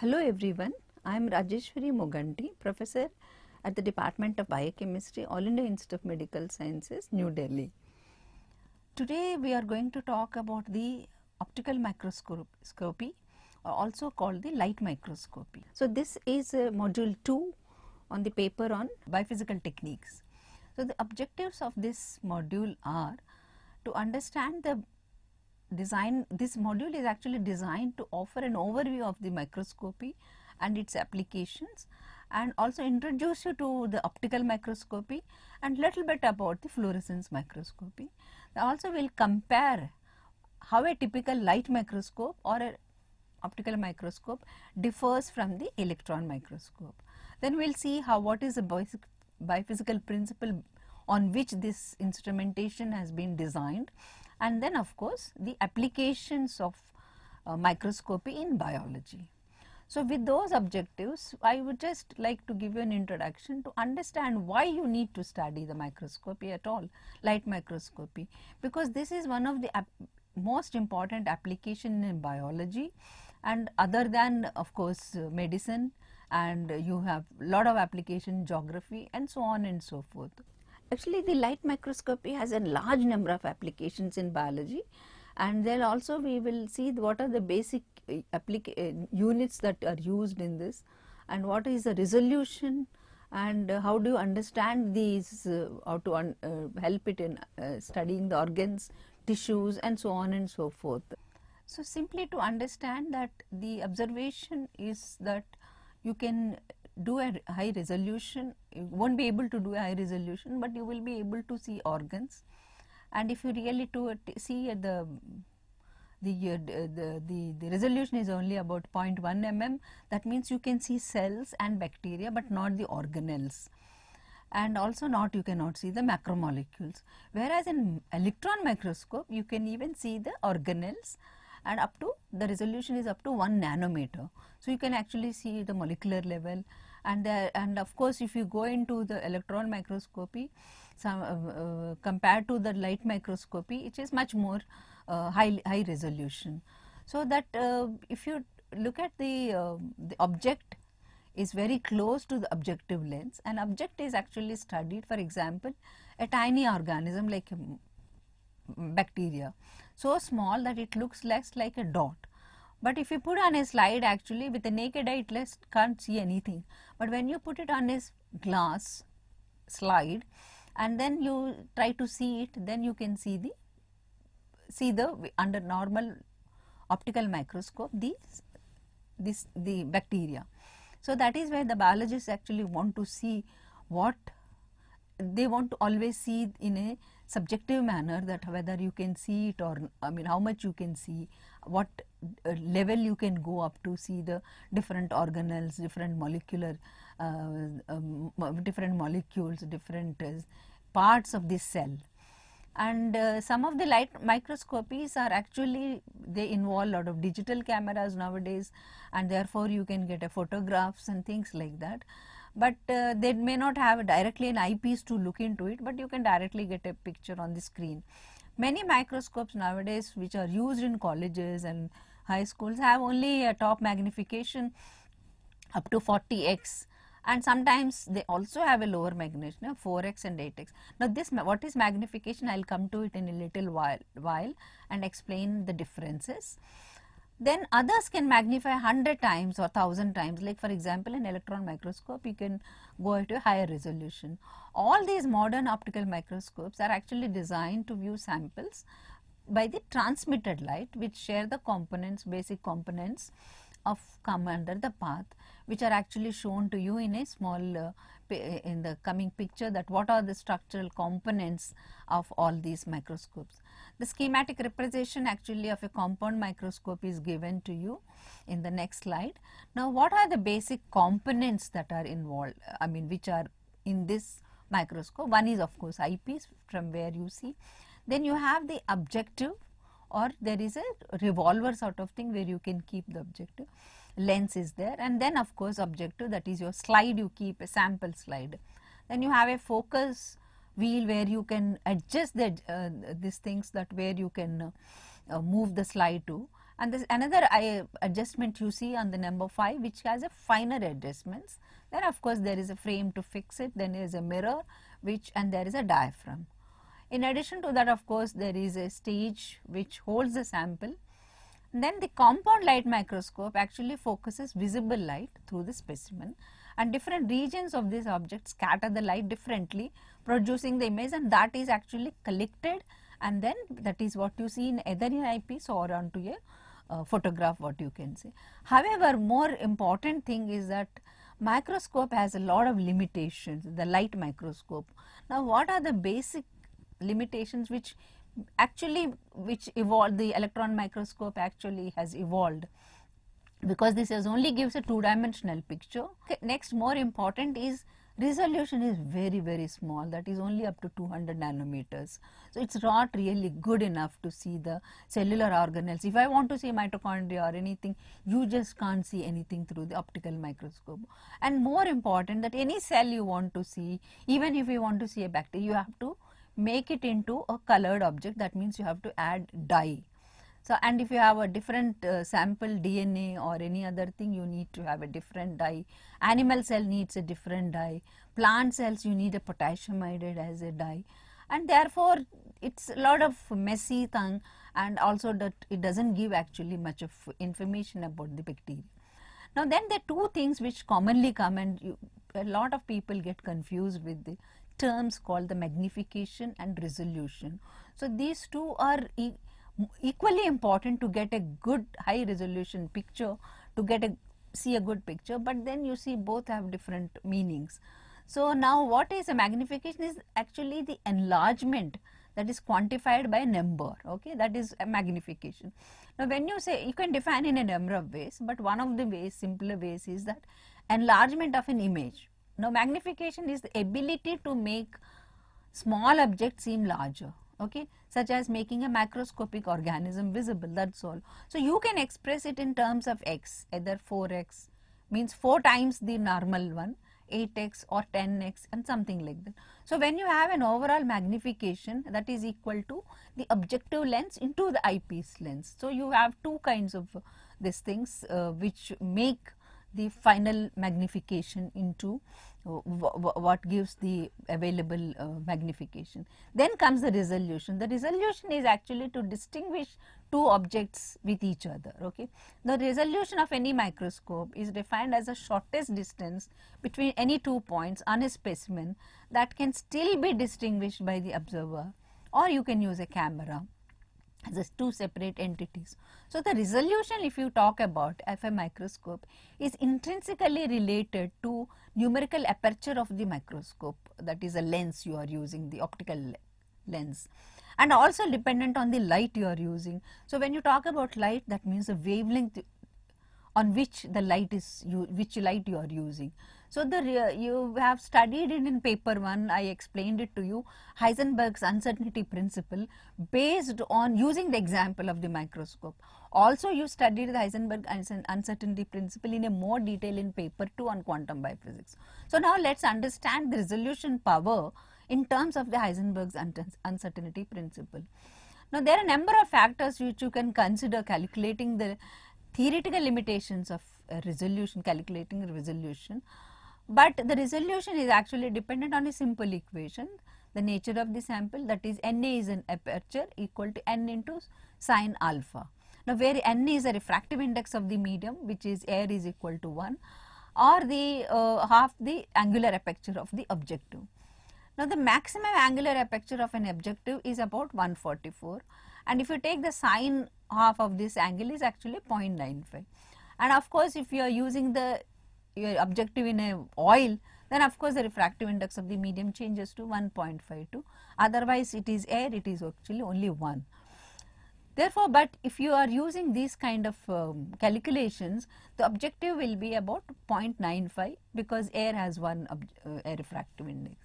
Hello everyone, I am Rajeshwari Moganti, Professor at the Department of Biochemistry, All India Institute of Medical Sciences, New Delhi. Today we are going to talk about the optical microscopy also called the light microscopy. So this is uh, module 2 on the paper on biophysical techniques. So the objectives of this module are to understand the design this module is actually designed to offer an overview of the microscopy and its applications and also introduce you to the optical microscopy and little bit about the fluorescence microscopy. Also we will compare how a typical light microscope or an optical microscope differs from the electron microscope. Then we will see how what is the biophysical principle on which this instrumentation has been designed and then of course the applications of uh, microscopy in biology. So, with those objectives I would just like to give you an introduction to understand why you need to study the microscopy at all light microscopy because this is one of the most important application in biology and other than of course uh, medicine and you have lot of application geography and so on and so forth. Actually, the light microscopy has a large number of applications in biology and then also we will see what are the basic uh, uh, units that are used in this and what is the resolution and uh, how do you understand these uh, how to un, uh, help it in uh, studying the organs tissues and so on and so forth so simply to understand that the observation is that you can do a high resolution, you won't be able to do a high resolution, but you will be able to see organs. And if you really to see at the the, uh, the, the, the, resolution is only about 0.1 mm that means you can see cells and bacteria but not the organelles and also not you cannot see the macromolecules whereas in electron microscope you can even see the organelles and up to the resolution is up to 1 nanometer so you can actually see the molecular level and uh, and of course if you go into the electron microscopy some uh, uh compared to the light microscopy it is much more uh, high high resolution so that if you look at the the object is very close to the objective lens An object is actually studied for example a tiny organism like um, bacteria so small that it looks less like a dot but if you put on a slide actually with the naked eye it can't see anything. But when you put it on a glass slide and then you try to see it then you can see the see the under normal optical microscope the this the bacteria. So that is where the biologists actually want to see what they want to always see in a subjective manner that whether you can see it or I mean how much you can see, what uh, level you can go up to see the different organelles, different molecular, uh, um, different molecules, different uh, parts of this cell. And uh, some of the light microscopies are actually they involve a lot of digital cameras nowadays and therefore you can get a photographs and things like that but uh, they may not have directly an eyepiece to look into it, but you can directly get a picture on the screen. Many microscopes nowadays which are used in colleges and high schools have only a top magnification up to 40x and sometimes they also have a lower magnification 4x and 8x. Now this what is magnification I will come to it in a little while, while and explain the differences then others can magnify 100 times or 1000 times like for example an electron microscope you can go to a higher resolution. All these modern optical microscopes are actually designed to view samples by the transmitted light which share the components basic components of come under the path which are actually shown to you in a small uh, in the coming picture that what are the structural components of all these microscopes. The schematic representation actually of a compound microscope is given to you in the next slide. Now, what are the basic components that are involved, uh, I mean which are in this microscope? One is of course eyepiece from where you see. Then you have the objective or there is a revolver sort of thing where you can keep the objective. Lens is there and then of course objective that is your slide you keep a sample slide. Then you have a focus wheel where you can adjust the, uh, these things that where you can uh, uh move the slide to and this another uh, adjustment you see on the number 5 which has a finer adjustments then of course there is a frame to fix it then there is a mirror which and there is a diaphragm. In addition to that of course there is a stage which holds the sample then the compound light microscope actually focuses visible light through the specimen and different regions of these objects scatter the light differently producing the image and that is actually collected and then that is what you see in either in eyepiece or onto a uh, photograph what you can see. However, more important thing is that microscope has a lot of limitations, the light microscope. Now, what are the basic limitations which actually which evolved the electron microscope actually has evolved? because this is only gives a two dimensional picture. Okay, next more important is resolution is very very small that is only up to 200 nanometers. So it's not really good enough to see the cellular organelles. If I want to see mitochondria or anything you just can't see anything through the optical microscope. And more important that any cell you want to see even if you want to see a bacteria you have to make it into a colored object that means you have to add dye so, and if you have a different uh, sample DNA or any other thing, you need to have a different dye. Animal cell needs a different dye. Plant cells, you need a potassium iodide as a dye. And therefore, it's a lot of messy thing and also that it doesn't give actually much of information about the bacteria. Now, then there are two things which commonly come and you, a lot of people get confused with the terms called the magnification and resolution. So, these two are e equally important to get a good high resolution picture, to get a see a good picture, but then you see both have different meanings. So, now what is a magnification is actually the enlargement that is quantified by a number, okay, that is a magnification. Now, when you say you can define in a number of ways, but one of the ways, simpler ways is that enlargement of an image. Now, magnification is the ability to make small objects seem larger okay such as making a macroscopic organism visible that's all so you can express it in terms of x either 4x means 4 times the normal one 8x or 10x and something like that so when you have an overall magnification that is equal to the objective lens into the eyepiece lens so you have two kinds of these things uh, which make the final magnification into uh, what gives the available uh, magnification. Then comes the resolution. The resolution is actually to distinguish two objects with each other. Okay, The resolution of any microscope is defined as the shortest distance between any two points on a specimen that can still be distinguished by the observer or you can use a camera as two separate entities. So, the resolution if you talk about FA microscope is intrinsically related to numerical aperture of the microscope that is a lens you are using the optical lens and also dependent on the light you are using. So, when you talk about light that means the wavelength on which the light is you, which light you are using. So the you have studied it in paper 1, I explained it to you, Heisenberg's uncertainty principle based on using the example of the microscope. Also you studied the Heisenberg uncertainty principle in a more detail in paper 2 on quantum biophysics. So now let us understand the resolution power in terms of the Heisenberg's uncertainty principle. Now there are a number of factors which you can consider calculating the theoretical limitations of uh, resolution, calculating resolution but the resolution is actually dependent on a simple equation the nature of the sample that is Na is an aperture equal to n into sine alpha. Now, where n is a refractive index of the medium which is air is equal to 1 or the uh, half the angular aperture of the objective. Now, the maximum angular aperture of an objective is about 144 and if you take the sine half of this angle is actually 0.95 and of course, if you are using the your objective in a oil then of course the refractive index of the medium changes to 1.52 otherwise it is air it is actually only 1. Therefore, but if you are using these kind of um, calculations the objective will be about 0.95 because air has 1 uh, air refractive index.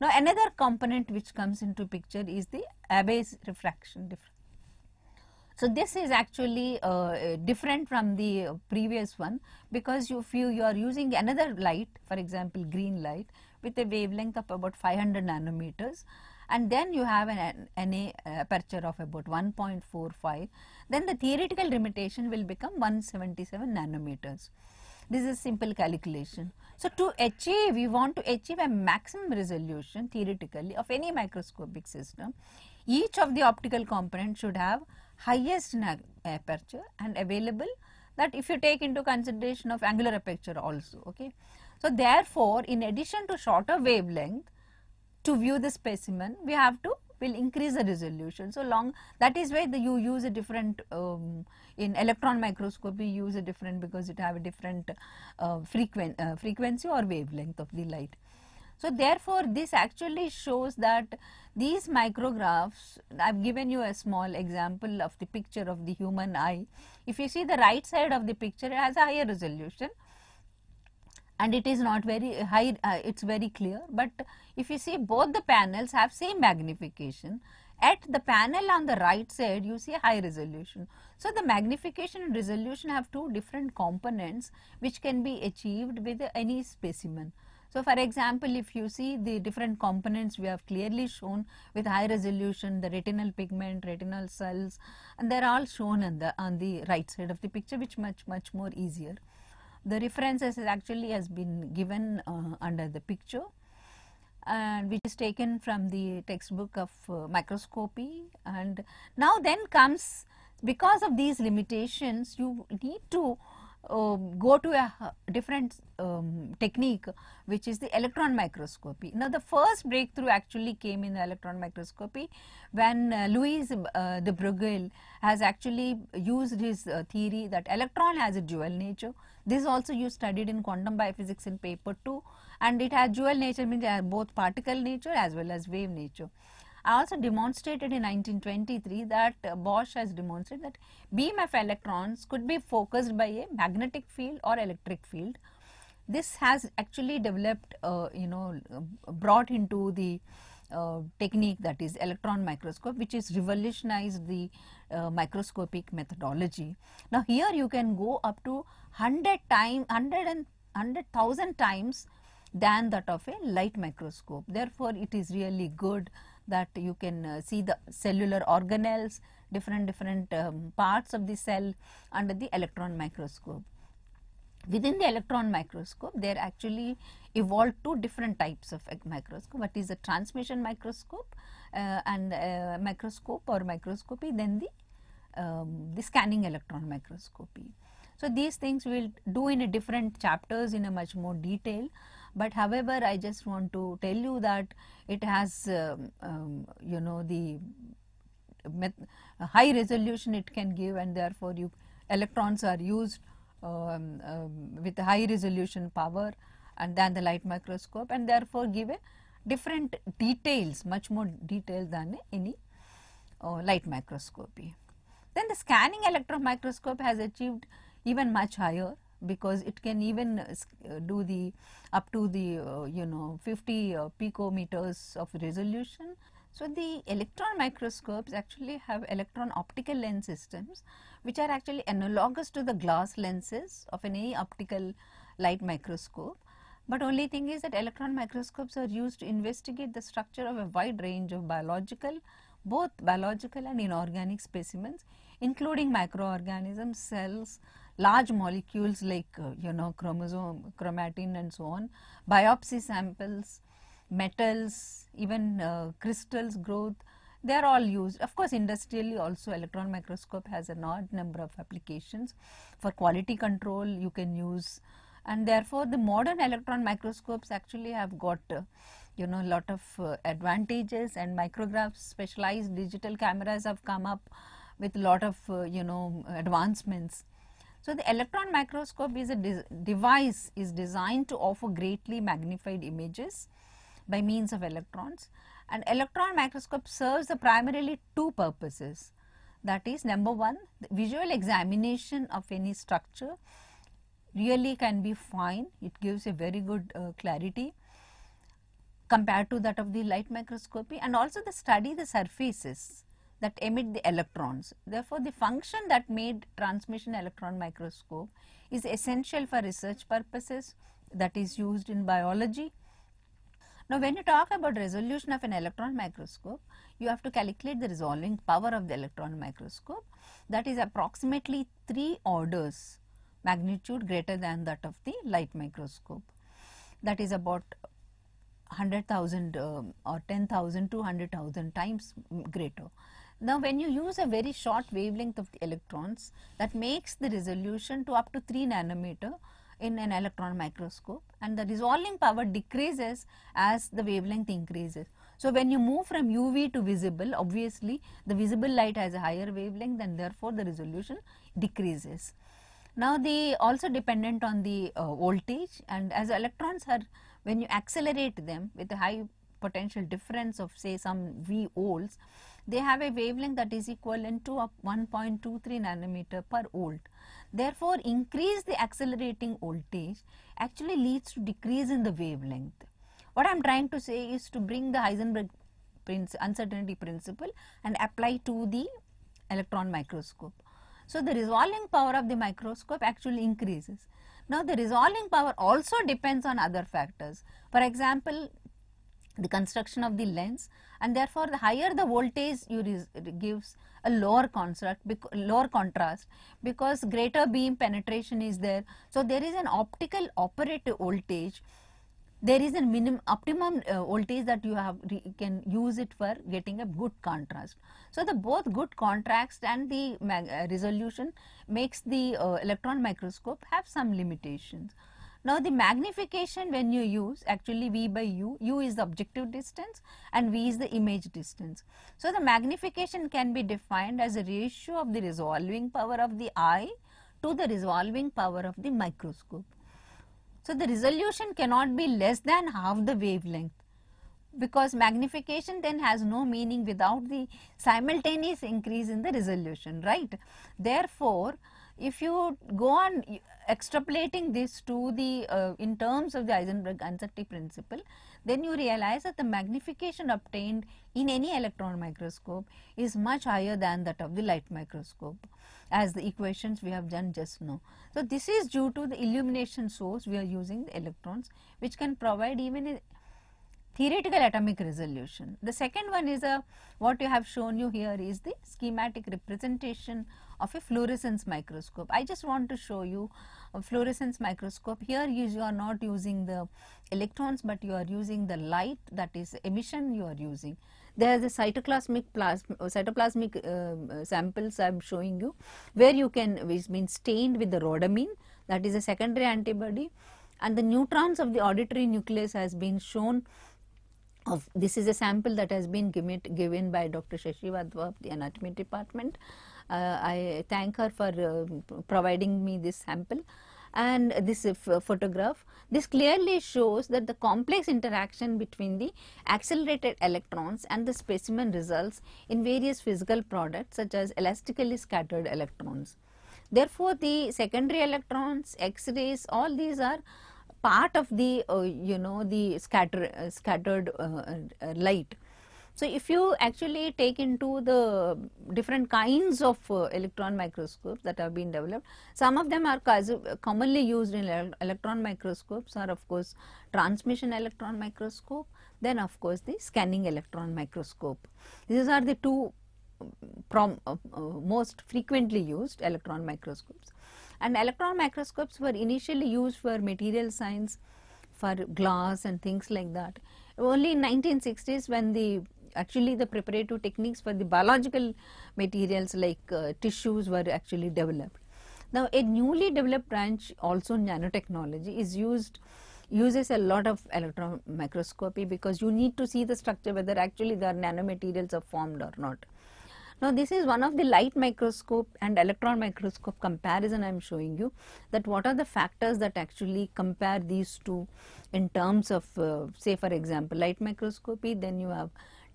Now, another component which comes into picture is the Abbe's refraction difference. So this is actually uh, uh, different from the previous one because if you, you are using another light, for example green light with a wavelength of about 500 nanometers and then you have an, an uh, aperture of about 1.45, then the theoretical limitation will become 177 nanometers. This is simple calculation. So to achieve, we want to achieve a maximum resolution theoretically of any microscopic system. Each of the optical components should have highest aperture and available that if you take into consideration of angular aperture also. Okay. So, therefore, in addition to shorter wavelength to view the specimen we have to will increase the resolution. So, long that is why the, you use a different um, in electron microscopy use a different because it have a different uh, frequen uh, frequency or wavelength of the light. So, therefore, this actually shows that these micrographs, I have given you a small example of the picture of the human eye. If you see the right side of the picture, it has a higher resolution and it is not very high, uh, it is very clear. But if you see both the panels have same magnification, at the panel on the right side you see high resolution. So, the magnification and resolution have two different components which can be achieved with any specimen. So, for example, if you see the different components we have clearly shown with high resolution, the retinal pigment, retinal cells and they are all shown on the, on the right side of the picture which much much more easier. The references actually has been given uh, under the picture and which is taken from the textbook of uh, microscopy and now then comes because of these limitations you need to uh, go to a different um, technique which is the electron microscopy. Now the first breakthrough actually came in electron microscopy when uh, Louis uh, de Broglie has actually used his uh, theory that electron has a dual nature. This also you studied in quantum biophysics in paper 2 and it has dual nature means both particle nature as well as wave nature. I also demonstrated in 1923 that uh, Bosch has demonstrated that beam of electrons could be focused by a magnetic field or electric field. This has actually developed, uh, you know, uh, brought into the uh, technique that is electron microscope which is revolutionized the uh, microscopic methodology. Now here you can go up to 100 times, 100 and 100,000 times than that of a light microscope. Therefore, it is really good that you can uh, see the cellular organelles, different different um, parts of the cell under the electron microscope. Within the electron microscope, there actually evolved two different types of microscope. What is a transmission microscope uh, and uh, microscope or microscopy, then the, um, the scanning electron microscopy. So, these things we will do in a different chapters in a much more detail. But however, I just want to tell you that it has um, um, you know the high resolution it can give and therefore you electrons are used um, um with high resolution power and then the light microscope and therefore give a different details much more detail than any uh, light microscopy. Then the scanning electron microscope has achieved even much higher because it can even uh, uh, do the up to the uh, you know 50 uh, picometers of resolution. So, the electron microscopes actually have electron optical lens systems which are actually analogous to the glass lenses of any optical light microscope. But only thing is that electron microscopes are used to investigate the structure of a wide range of biological, both biological and inorganic specimens including microorganisms, cells, large molecules like uh, you know chromosome, chromatin and so on, biopsy samples, metals, even uh, crystals growth, they are all used. Of course, industrially also electron microscope has an odd number of applications. For quality control, you can use and therefore, the modern electron microscopes actually have got uh, you know lot of uh, advantages and micrographs, specialized digital cameras have come up with lot of uh, you know advancements. So, the electron microscope is a device is designed to offer greatly magnified images by means of electrons and electron microscope serves the primarily two purposes that is number one visual examination of any structure really can be fine it gives a very good uh, clarity compared to that of the light microscopy and also the study the surfaces that emit the electrons. Therefore, the function that made transmission electron microscope is essential for research purposes that is used in biology. Now, when you talk about resolution of an electron microscope, you have to calculate the resolving power of the electron microscope that is approximately 3 orders magnitude greater than that of the light microscope. That is about 100,000 uh, or 10,000 to 100,000 times mm, greater. Now when you use a very short wavelength of the electrons that makes the resolution to up to 3 nanometer in an electron microscope and the resolving power decreases as the wavelength increases. So, when you move from UV to visible obviously the visible light has a higher wavelength and therefore the resolution decreases. Now, they also dependent on the uh, voltage and as electrons are when you accelerate them with a high potential difference of say some V volts, they have a wavelength that is equivalent to 1.23 nanometer per volt. Therefore, increase the accelerating voltage actually leads to decrease in the wavelength. What I am trying to say is to bring the Heisenberg uncertainty principle and apply to the electron microscope. So, the resolving power of the microscope actually increases. Now, the resolving power also depends on other factors. For example, the construction of the lens and therefore the higher the voltage you gives a lower construct lower contrast because greater beam penetration is there so there is an optical operative voltage there is a minimum optimum uh, voltage that you have can use it for getting a good contrast so the both good contrast and the uh, resolution makes the uh, electron microscope have some limitations now, the magnification when you use actually V by U, U is the objective distance and V is the image distance. So, the magnification can be defined as a ratio of the resolving power of the eye to the resolving power of the microscope. So, the resolution cannot be less than half the wavelength because magnification then has no meaning without the simultaneous increase in the resolution, right. Therefore, if you go on extrapolating this to the uh, in terms of the eisenberg uncertainty principle, then you realize that the magnification obtained in any electron microscope is much higher than that of the light microscope as the equations we have done just now. So, this is due to the illumination source we are using the electrons which can provide even theoretical atomic resolution. The second one is a what you have shown you here is the schematic representation of a fluorescence microscope. I just want to show you a fluorescence microscope. Here is you are not using the electrons, but you are using the light that is emission you are using. There is a cytoplasmic, plasm, uh, cytoplasmic uh, samples I am showing you where you can which means stained with the rhodamine that is a secondary antibody and the neutrons of the auditory nucleus has been shown of this is a sample that has been given by Dr. Shashi Vadva of the anatomy department. Uh, I thank her for uh, providing me this sample and this uh, photograph. This clearly shows that the complex interaction between the accelerated electrons and the specimen results in various physical products such as elastically scattered electrons. Therefore, the secondary electrons, X-rays, all these are part of the uh, you know the scatter uh, scattered uh, uh, light so if you actually take into the different kinds of uh, electron microscopes that have been developed some of them are commonly used in electron microscopes are of course transmission electron microscope then of course the scanning electron microscope these are the two um, uh, most frequently used electron microscopes and electron microscopes were initially used for material science, for glass and things like that. Only in 1960s when the actually the preparative techniques for the biological materials like uh, tissues were actually developed. Now, a newly developed branch also nanotechnology is used uses a lot of electron microscopy because you need to see the structure whether actually the nanomaterials are formed or not. Now, this is one of the light microscope and electron microscope comparison I am showing you that what are the factors that actually compare these two in terms of uh, say for example, light microscopy then you have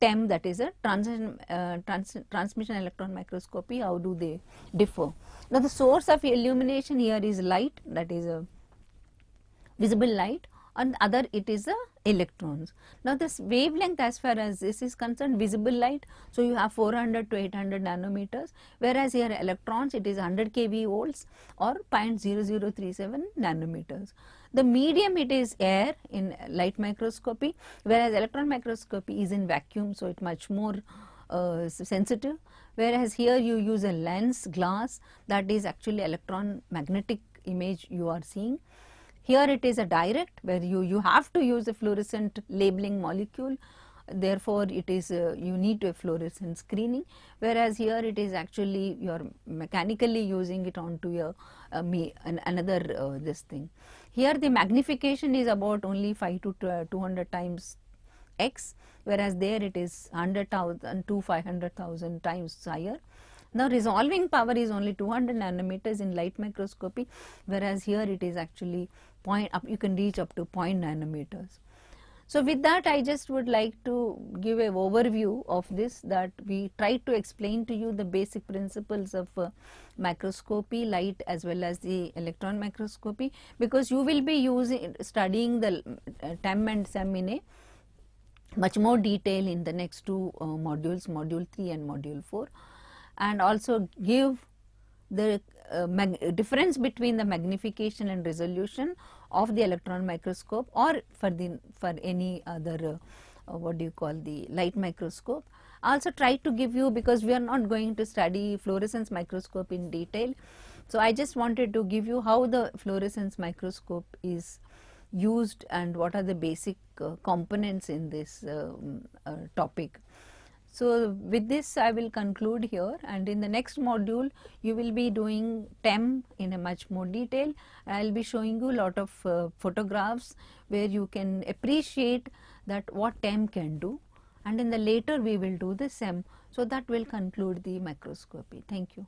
TEM that is a trans, uh, trans, transmission electron microscopy how do they differ. Now, the source of illumination here is light that is a visible light on other it is the uh, electrons. Now this wavelength as far as this is concerned visible light so you have 400 to 800 nanometers whereas here electrons it is 100 kV volts or 0.0037 nanometers. The medium it is air in light microscopy whereas electron microscopy is in vacuum so it much more uh, sensitive whereas here you use a lens glass that is actually electron magnetic image you are seeing here it is a direct where you, you have to use a fluorescent labeling molecule therefore it is uh, you need a fluorescent screening whereas here it is actually you are mechanically using it onto your uh, me, an, another uh, this thing here the magnification is about only 5 to uh, 200 times x whereas there it is 100,000 to 500,000 times higher now, resolving power is only 200 nanometers in light microscopy whereas here it is actually point up you can reach up to 0.0 nanometers. So with that I just would like to give an overview of this that we tried to explain to you the basic principles of uh, microscopy light as well as the electron microscopy because you will be using studying the uh, TEM and SEM in a much more detail in the next two uh, modules module 3 and module 4 and also give the uh, difference between the magnification and resolution of the electron microscope or for the for any other uh, what do you call the light microscope also try to give you because we are not going to study fluorescence microscope in detail so i just wanted to give you how the fluorescence microscope is used and what are the basic uh, components in this um, uh, topic so, with this I will conclude here and in the next module you will be doing TEM in a much more detail. I will be showing you a lot of uh, photographs where you can appreciate that what TEM can do and in the later we will do the SEM. So, that will conclude the microscopy. Thank you.